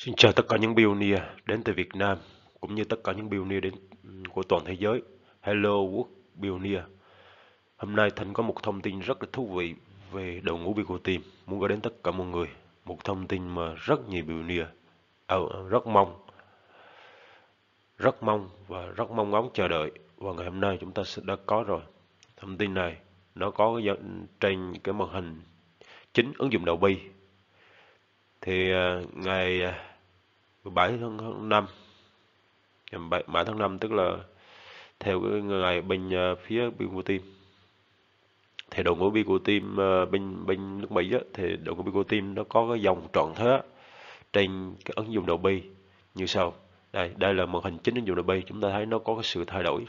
Xin chào tất cả những pioneer đến từ Việt Nam cũng như tất cả những pioneer đến của toàn thế giới. Hello World Pioneer. Hôm nay Thành có một thông tin rất là thú vị về đội ngũ của Team muốn gửi đến tất cả mọi người. Một thông tin mà rất nhiều pioneer à, rất mong rất mong và rất mong ngóng chờ đợi và ngày hôm nay chúng ta đã có rồi. Thông tin này nó có trên cái màn hình chính ứng dụng đầu bi thì à, ngày à, 7 tháng, tháng 5 ngày 7, 7 tháng 5 tức là theo cái ngày bên à, phía bên của team thì đội ngũ Bico Team à, bên bên nước Mỹ á, thì đội ngũ Bico Team nó có cái dòng trọn thế trên cái ứng dụng đầu bi như sau đây đây là màn hình chính ứng dụng đầu bi chúng ta thấy nó có cái sự thay đổi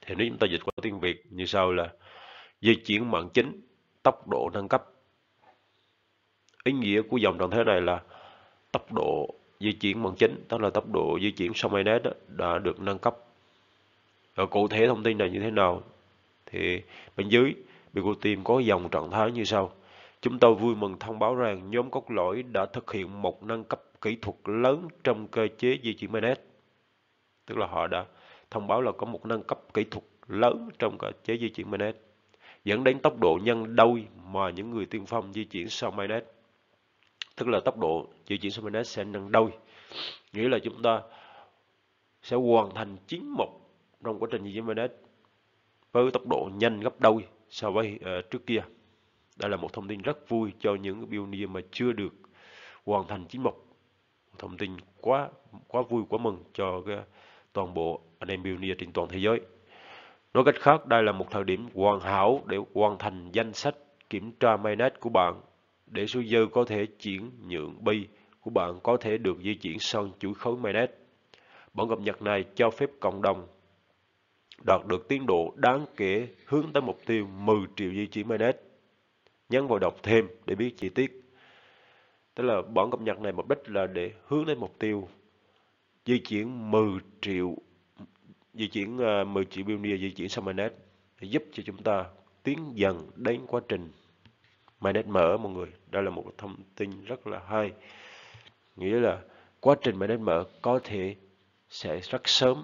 thì nếu chúng ta dịch qua tiếng Việt như sau là di chuyển mạng chính tốc độ nâng cấp ý nghĩa của dòng trạng thế này là tốc độ di chuyển bằng chính tức là tốc độ di chuyển sau song INET đã được nâng cấp ở cụ thể thông tin này như thế nào thì bên dưới Bicotim có dòng trạng thái như sau chúng tôi vui mừng thông báo rằng nhóm cốt lõi đã thực hiện một nâng cấp kỹ thuật lớn trong cơ chế di chuyển INET tức là họ đã thông báo là có một nâng cấp kỹ thuật lớn trong cơ chế di chuyển INET dẫn đến tốc độ nhân đôi mà những người tiên phong di chuyển sau INET tức là tốc độ di chuyển Supernet sẽ nâng đôi nghĩa là chúng ta sẽ hoàn thành chiến mục trong quá trình di chuyển Supernet với tốc độ nhanh gấp đôi so với uh, trước kia đây là một thông tin rất vui cho những pioneer mà chưa được hoàn thành chiến mục thông tin quá quá vui quá mừng cho cái, toàn bộ anh em pioneer trên toàn thế giới nói cách khác đây là một thời điểm hoàn hảo để hoàn thành danh sách kiểm tra mainnet của bạn để số dư có thể chuyển nhượng bi của bạn có thể được di chuyển sang chuỗi khối mainnet. Bản cập nhật này cho phép cộng đồng đạt được tiến độ đáng kể hướng tới mục tiêu 10 triệu di chuyển mainnet. Nhấn vào đọc thêm để biết chi tiết. Tức là bản cập nhật này mục đích là để hướng tới mục tiêu di chuyển 10 triệu di chuyển 10 à, triệu billionaire di chuyển sang mainnet để giúp cho chúng ta tiến dần đến quá trình mainnet mở mọi người đây là một thông tin rất là hay nghĩa là quá trình mainnet mở có thể sẽ rất sớm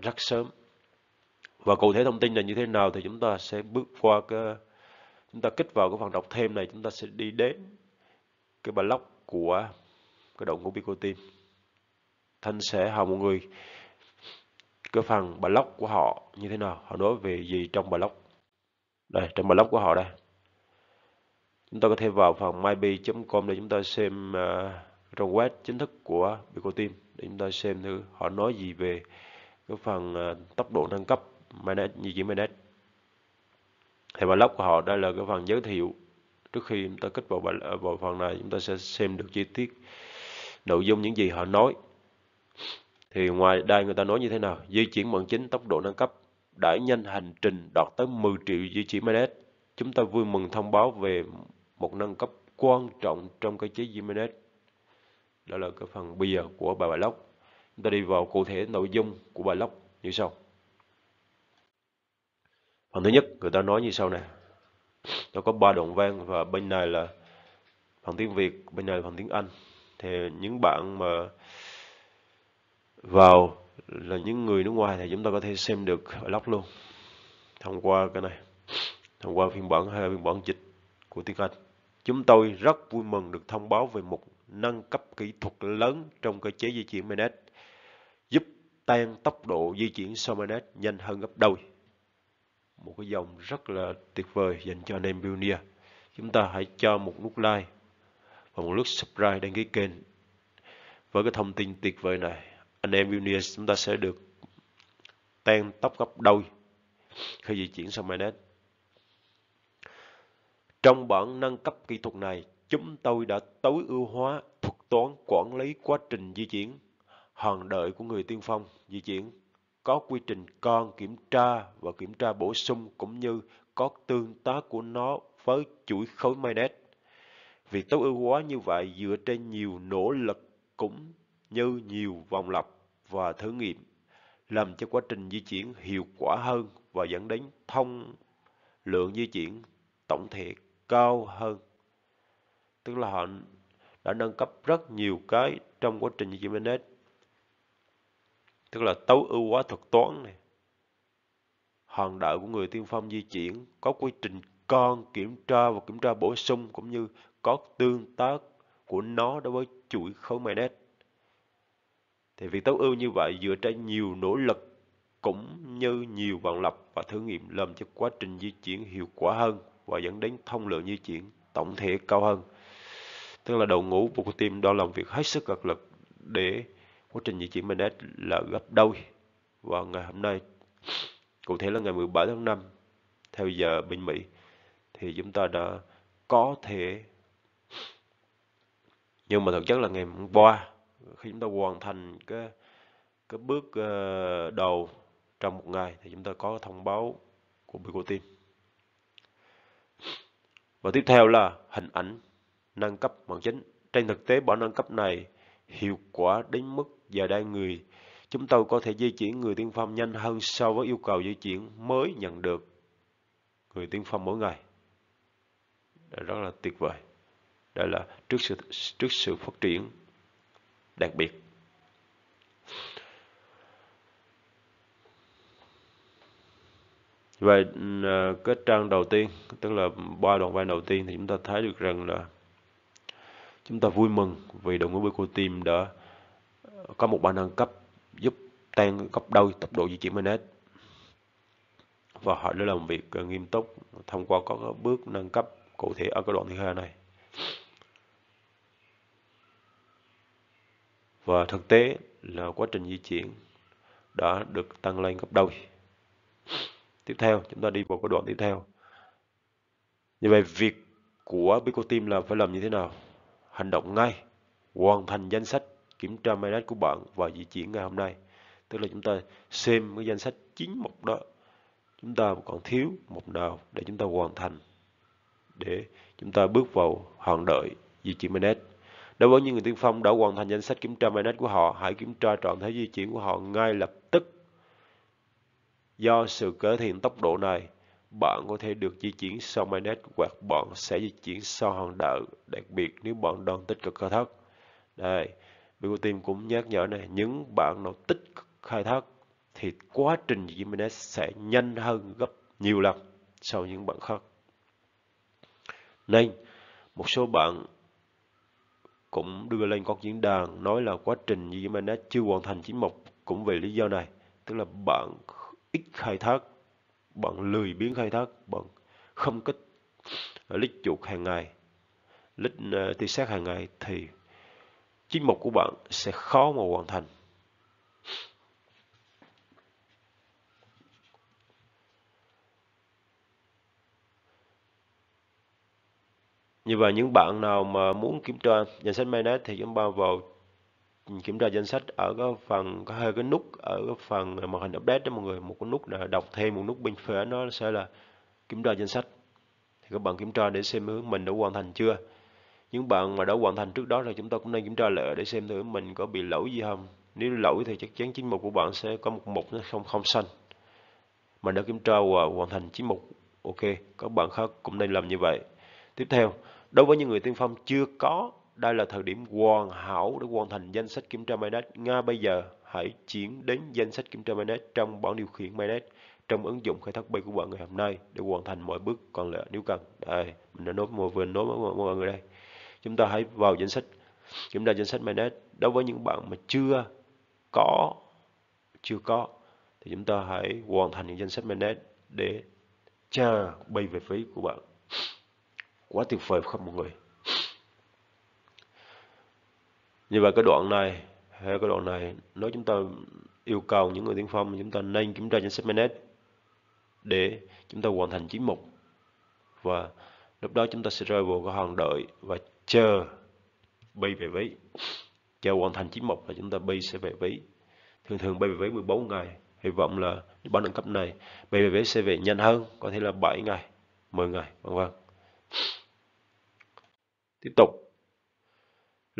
rất sớm và cụ thể thông tin là như thế nào thì chúng ta sẽ bước qua cái chúng ta kích vào cái phần đọc thêm này chúng ta sẽ đi đến cái blog của cái đội ngũ Pico Thanh sẽ hỏi mọi người cái phần blog của họ như thế nào họ nói về gì trong blog đây trong blog của họ đây chúng ta có thể vào phần myb.com để chúng ta xem uh, trong web chính thức của Bicoteam để chúng ta xem thử họ nói gì về cái phần uh, tốc độ nâng cấp Mainnet như chỉ Mainnet thì blog của họ đây là cái phần giới thiệu trước khi chúng ta kích vào ờ, vào phần này chúng ta sẽ xem được chi tiết nội dung những gì họ nói thì ngoài đây người ta nói như thế nào di chuyển bằng chính tốc độ nâng cấp đẩy nhanh hành trình đạt tới 10 triệu di chuyển Mainnet chúng ta vui mừng thông báo về một nâng cấp quan trọng trong cơ chế Jimenez. Đó là cái phần bìa của bài blog. Chúng ta đi vào cụ thể nội dung của bài blog như sau. Phần thứ nhất, người ta nói như sau nè. Nó có ba đoạn văn và bên này là phần tiếng Việt, bên này là phần tiếng Anh. Thì những bạn mà vào là những người nước ngoài thì chúng ta có thể xem được blog luôn thông qua cái này thông qua phiên bản hay phiên bản dịch của tiếng Anh Chúng tôi rất vui mừng được thông báo về một nâng cấp kỹ thuật lớn trong cơ chế di chuyển Menet, giúp tăng tốc độ di chuyển so Menet nhanh hơn gấp đôi. Một cái dòng rất là tuyệt vời dành cho anh em Pioneer. Chúng ta hãy cho một nút like và một nút subscribe đăng ký kênh. Với cái thông tin tuyệt vời này, anh em Pioneer chúng ta sẽ được tăng tốc gấp đôi khi di chuyển so Menet. Trong bản nâng cấp kỹ thuật này, chúng tôi đã tối ưu hóa thuật toán quản lý quá trình di chuyển, hòn đợi của người tiên phong di chuyển, có quy trình con kiểm tra và kiểm tra bổ sung cũng như có tương tác của nó với chuỗi khối mainnet. Việc tối ưu hóa như vậy dựa trên nhiều nỗ lực cũng như nhiều vòng lặp và thử nghiệm, làm cho quá trình di chuyển hiệu quả hơn và dẫn đến thông lượng di chuyển tổng thể cao hơn tức là họ đã nâng cấp rất nhiều cái trong quá trình di chuyển internet tức là tối ưu hóa thuật toán này hòn đạo của người tiên phong di chuyển có quy trình con kiểm tra và kiểm tra bổ sung cũng như có tương tác của nó đối với chuỗi khối mainnet thì việc tối ưu như vậy dựa trên nhiều nỗ lực cũng như nhiều vòng lập và thử nghiệm làm cho quá trình di chuyển hiệu quả hơn và dẫn đến thông lượng di chuyển tổng thể cao hơn. Tức là đội ngũ của tim đo làm việc hết sức cật lực để quá trình di chuyển mình là gấp đôi và ngày hôm nay. Cụ thể là ngày 17 tháng 5 theo giờ bên Mỹ thì chúng ta đã có thể nhưng mà thực chất là ngày hôm qua khi chúng ta hoàn thành cái cái bước ờ, đầu trong một ngày thì chúng ta có thông báo của tim và tiếp theo là hình ảnh nâng cấp bằng chính. Trên thực tế bản nâng cấp này hiệu quả đến mức giờ đang người. Chúng tôi có thể di chuyển người tiên phong nhanh hơn so với yêu cầu di chuyển mới nhận được người tiên phong mỗi ngày. Đó rất là tuyệt vời. đây là trước sự, trước sự phát triển đặc biệt về cái ừ, ờ, trang đầu tiên, tức là ba đoạn văn đầu tiên thì chúng ta thấy được rằng là chúng ta vui mừng vì đội ngũ của team đã ờ, có một bản nâng cấp giúp tăng gấp đôi tốc độ di chuyển Manet và họ đã làm việc ờ, nghiêm túc thông qua các bước nâng cấp cụ thể ở cái đoạn thứ hai này và thực tế là quá trình di chuyển đã được tăng lên gấp đôi tiếp theo chúng ta đi vào cái đoạn tiếp theo như vậy việc của Pico Team là phải làm như thế nào hành động ngay hoàn thành danh sách kiểm tra MyDash của bạn và di chuyển ngày hôm nay tức là chúng ta xem cái danh sách chín mục đó chúng ta còn thiếu mục nào để chúng ta hoàn thành để chúng ta bước vào hoàn đợi di chuyển MyDash đối với những người tiên phong đã hoàn thành danh sách kiểm tra MyDash của họ hãy kiểm tra trạng thái di chuyển của họ ngay lập Do sự cải thiện tốc độ này, bạn có thể được di chuyển sau Mainnet hoặc bạn sẽ di chuyển sau hòn đảo, đặc biệt nếu bạn đang tích cực khai thác. Đây, Bicotim cũng nhắc nhở này, những bạn nào tích cực khai thác thì quá trình di chuyển sẽ nhanh hơn gấp nhiều lần so những bạn khác. Nên, một số bạn cũng đưa lên các diễn đàn nói là quá trình di chuyển chưa hoàn thành chín mục cũng vì lý do này, tức là bạn ít khai thác, bạn lười biến khai thác, bạn không kích à, lít chuột hàng ngày, lít uh, à, thi sát hàng ngày thì chính mục của bạn sẽ khó mà hoàn thành. Như vậy những bạn nào mà muốn kiểm tra danh sách mainnet thì chúng ta vào kiểm tra danh sách ở cái phần có hai cái nút ở cái phần màn hình update đó mọi người một cái nút là đọc thêm một nút bên phải nó sẽ là kiểm tra danh sách thì các bạn kiểm tra để xem thử mình đã hoàn thành chưa những bạn mà đã hoàn thành trước đó thì chúng ta cũng nên kiểm tra lại để xem thử mình có bị lỗi gì không nếu lỗi thì chắc chắn chính mục của bạn sẽ có một mục nó không không xanh mình đã kiểm tra và hoàn thành chính mục ok các bạn khác cũng nên làm như vậy tiếp theo đối với những người tiên phong chưa có đây là thời điểm hoàn hảo để hoàn thành danh sách kiểm tra Mainnet. Ngay bây giờ, hãy chuyển đến danh sách kiểm tra Mainnet trong bảng điều khiển Mainnet trong ứng dụng khai thác bay của bạn ngày hôm nay để hoàn thành mọi bước còn lại nếu cần. Đây, mình đã nói một vừa nói với mọi người đây. Chúng ta hãy vào danh sách kiểm tra danh sách Mainnet. Đối với những bạn mà chưa có chưa có thì chúng ta hãy hoàn thành những danh sách Mainnet để tra bay về phí của bạn. Quá tuyệt vời không mọi người? như vậy cái đoạn này hay cái đoạn này nó chúng ta yêu cầu những người tiên phong chúng ta nên kiểm tra trên Semanet để chúng ta hoàn thành chiến mục và lúc đó chúng ta sẽ rơi vào cái hòn đợi và chờ bay về ví chờ hoàn thành chiến mục là chúng ta bay sẽ về ví thường thường bay về ví 14 ngày hy vọng là ban đẳng cấp này bay về ví sẽ về nhanh hơn có thể là 7 ngày 10 ngày vân vân tiếp tục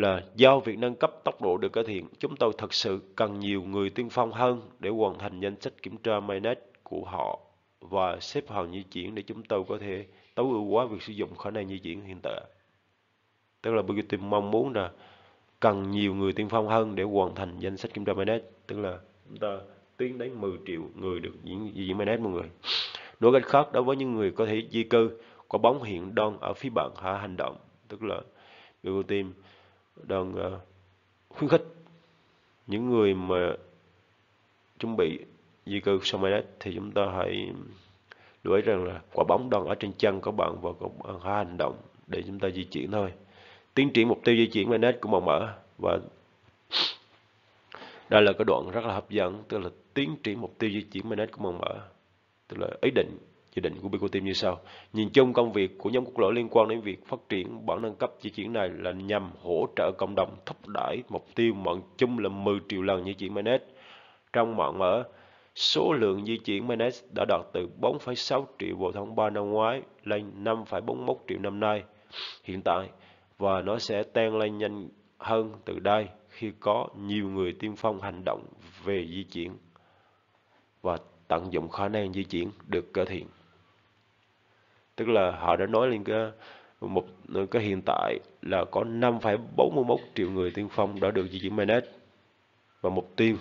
là do việc nâng cấp tốc độ được cải thiện, chúng tôi thật sự cần nhiều người tiên phong hơn để hoàn thành danh sách kiểm tra mainnet của họ và xếp hàng di chuyển để chúng tôi có thể tối ưu hóa việc sử dụng khả năng di chuyển hiện tại. Tức là BQT mong muốn là cần nhiều người tiên phong hơn để hoàn thành danh sách kiểm tra mainnet, tức là chúng ta tiến đến 10 triệu người được diễn diễn mainnet mọi người. Nói cách khác, đối với những người có thể di cư, có bóng hiện đang ở phía bạn hả hành động, tức là BQT đang ờ, khuyến khích những người mà chuẩn bị di cư sang Manet thì chúng ta hãy lưu ý rằng là quả bóng đang ở trên chân của bạn và các bạn hãy hành động để chúng ta di chuyển thôi tiến triển mục tiêu di chuyển Manet của màu mở và đây là cái đoạn rất là hấp dẫn tức là tiến triển mục tiêu di chuyển Manet của màu mở tức là ý định Dự định của Bicoteam như sau. Nhìn chung công việc của nhóm quốc lõi liên quan đến việc phát triển bản nâng cấp di chuyển này là nhằm hỗ trợ cộng đồng thúc đẩy mục tiêu mận chung là 10 triệu lần di chuyển mainnet. Trong mạng mở, số lượng di chuyển mainnet đã đạt từ 4,6 triệu vào tháng 3 năm ngoái lên 5,41 triệu năm nay. Hiện tại, và nó sẽ tăng lên nhanh hơn từ đây khi có nhiều người tiên phong hành động về di chuyển và tận dụng khả năng di chuyển được cải thiện tức là họ đã nói lên cái một cái hiện tại là có 5,41 triệu người tiên phong đã được di chuyển mainnet và mục tiêu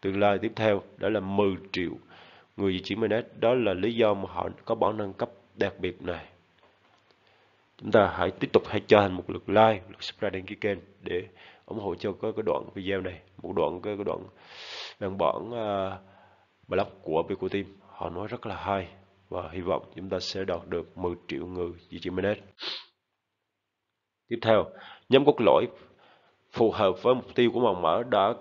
tương lai tiếp theo đó là 10 triệu người di chuyển mainnet đó là lý do mà họ có bản nâng cấp đặc biệt này chúng ta hãy tiếp tục hãy cho thành một lượt like lượt subscribe đăng ký kênh để ủng hộ cho cái, cái đoạn video này một đoạn cái, cái đoạn văn bản uh, blog của Vico Team họ nói rất là hay và hy vọng chúng ta sẽ đạt được 10 triệu người di chuyển Gmail. Tiếp theo, nhóm cốt lõi phù hợp với mục tiêu của màu mỡ đã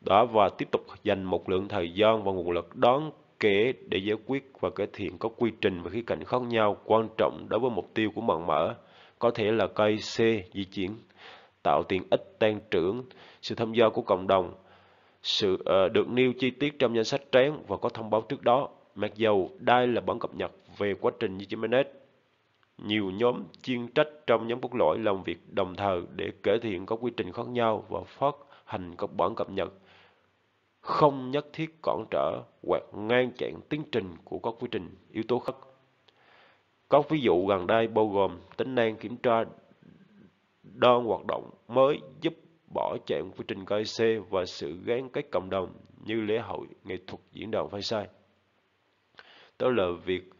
đã và tiếp tục dành một lượng thời gian và nguồn lực đáng kể để giải quyết và cải thiện các quy trình và khía cạnh khác nhau quan trọng đối với mục tiêu của màu mỡ, có thể là cây C di chuyển, tạo tiện ích tăng trưởng, sự tham gia của cộng đồng, sự uh, được nêu chi tiết trong danh sách trán và có thông báo trước đó Mặc dầu đây là bản cập nhật về quá trình Gmanet, nhiều nhóm chuyên trách trong nhóm quốc lỗi làm việc đồng thời để cải thiện các quy trình khác nhau và phát hành các bản cập nhật không nhất thiết cản trở hoặc ngăn chặn tiến trình của các quy trình yếu tố khác. Các ví dụ gần đây bao gồm tính năng kiểm tra đo hoạt động mới giúp bỏ chạy quy trình KC và sự gắn kết cộng đồng như lễ hội nghệ thuật diễn đàn phai sai đó là việc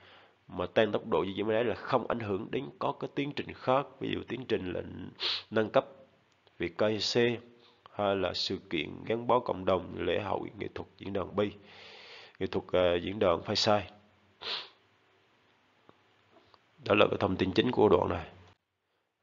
mà tăng tốc độ như vậy máy đáy là không ảnh hưởng đến có cái tiến trình khác ví dụ tiến trình là nâng cấp việc KC hay là sự kiện gắn bó cộng đồng lễ hội nghệ thuật diễn đàn bi nghệ thuật uh, diễn đàn phai sai đó là cái thông tin chính của đoạn này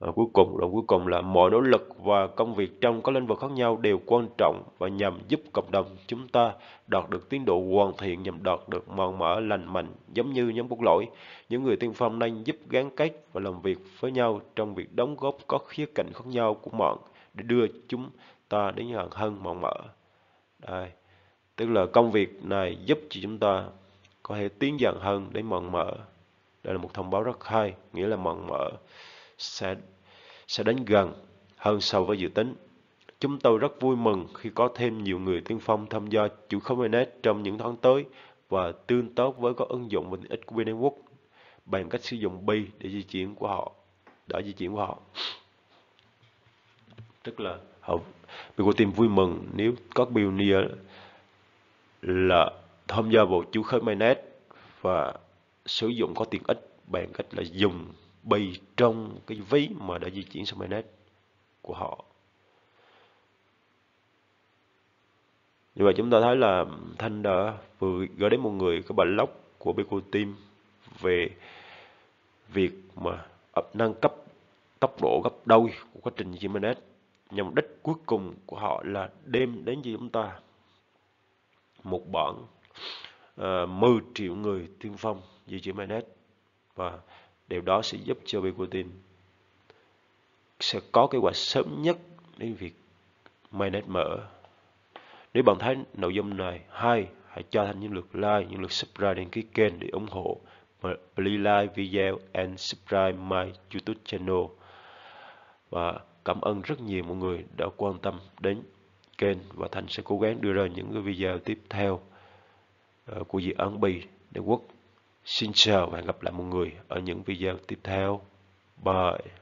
À, cuối cùng, đoạn cuối cùng là mọi nỗ lực và công việc trong các lĩnh vực khác nhau đều quan trọng và nhằm giúp cộng đồng chúng ta đạt được tiến độ hoàn thiện nhằm đạt được mòn mở lành mạnh giống như nhóm quốc lỗi Những người tiên phong nên giúp gắn kết và làm việc với nhau trong việc đóng góp các khía cạnh khác nhau của mạng để đưa chúng ta đến gần hơn mòn mở. Đây. Tức là công việc này giúp cho chúng ta có thể tiến dần hơn đến mòn mở. Đây là một thông báo rất hay, nghĩa là mòn mở sẽ sẽ đến gần hơn so với dự tính. Chúng tôi rất vui mừng khi có thêm nhiều người tiên phong tham gia chuỗi Khamenei trong những tháng tới và tương tốt với các ứng dụng và tiện ích của Benewood bằng cách sử dụng bi để di chuyển của họ, đã di chuyển của họ. Tức là họ mình có tìm vui mừng nếu các pioneer là tham gia vào chuỗi Khamenei và sử dụng có tiện ích bằng cách là dùng bày trong cái ví mà đã di chuyển sang mainnet của họ. Như vậy chúng ta thấy là Thanh đã vừa gửi đến một người cái bản log của Bico Team về việc mà ập nâng cấp tốc độ gấp đôi của quá trình Jimenez nhằm đích cuối cùng của họ là đem đến cho chúng ta một bản uh, 10 triệu người tiên phong như Jimenez và Điều đó sẽ giúp cho Putin sẽ có kế hoạch sớm nhất đến việc mainnet mở. Nếu bạn thấy nội dung này hay, hãy cho thành những lượt like, những lượt subscribe đến cái kênh để ủng hộ. Please like video and subscribe my YouTube channel. Và cảm ơn rất nhiều mọi người đã quan tâm đến kênh và Thành sẽ cố gắng đưa ra những cái video tiếp theo ờ, của dự án bì để quốc Xin chào và hẹn gặp lại mọi người ở những video tiếp theo. Bye!